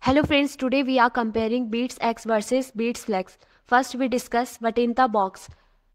Hello friends, today we are comparing Beats X versus Beats Flex. First we discuss what in the box.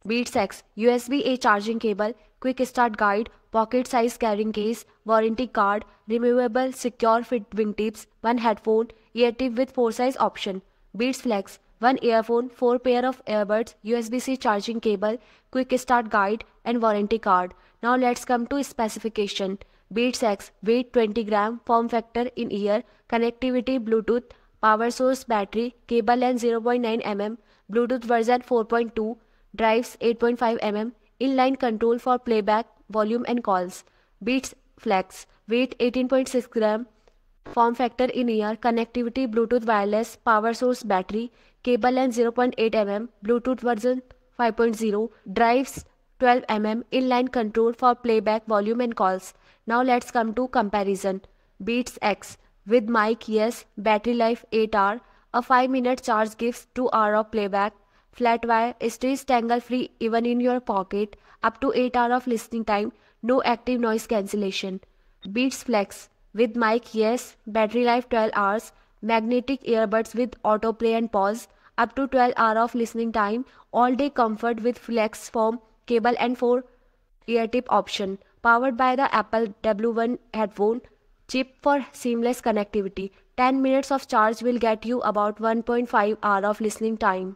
Beats X, USB-A charging cable, quick start guide, pocket size carrying case, warranty card, removable secure fit wingtips, one headphone, ear tip with 4 size option. Beats Flex, one earphone, 4 pair of earbuds, USB-C charging cable, quick start guide and warranty card. Now let's come to specification. Beats sex, weight 20 gram, form factor in ear, connectivity Bluetooth, power source battery, cable length 0.9 mm, Bluetooth version 4.2, drives 8.5 mm, inline control for playback, volume and calls, beats flex, weight 18.6 gram, form factor in ear, connectivity Bluetooth wireless, power source battery, cable length 0.8 mm, Bluetooth version 5.0, drives 12mm inline control for playback volume and calls. Now let's come to comparison. Beats X with mic yes, battery life 8 a a 5 minute charge gives 2 hour of playback. Flat wire stays tangle free even in your pocket, up to 8 hour of listening time, no active noise cancellation. Beats Flex with mic yes, battery life 12 hours, magnetic earbuds with autoplay and pause, up to 12 hour of listening time, all day comfort with Flex form cable and 4 ear tip option powered by the Apple W1 headphone chip for seamless connectivity. 10 minutes of charge will get you about 1.5 hour of listening time.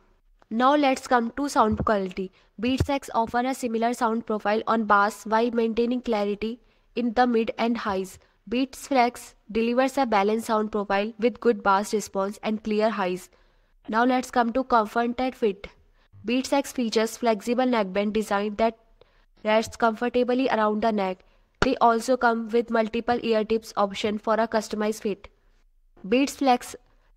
Now let's come to sound quality. Beats X offer a similar sound profile on bass while maintaining clarity in the mid and highs. Beats Flex delivers a balanced sound profile with good bass response and clear highs. Now let's come to comfort and fit. BeatSex features flexible neckband design that rests comfortably around the neck. They also come with multiple ear tips option for a customized fit. Beats Flex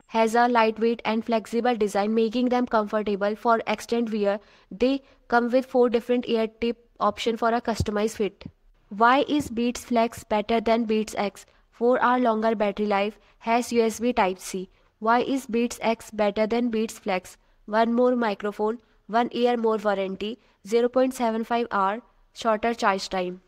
has a lightweight and flexible design making them comfortable for extended wear. They come with 4 different ear tip option for a customized fit. Why is Beats Flex better than Beats X? 4 hour longer battery life, has USB Type-C. Why is Beats X better than Beats Flex? One more microphone, 1 year more warranty, 0.75 hour shorter charge time.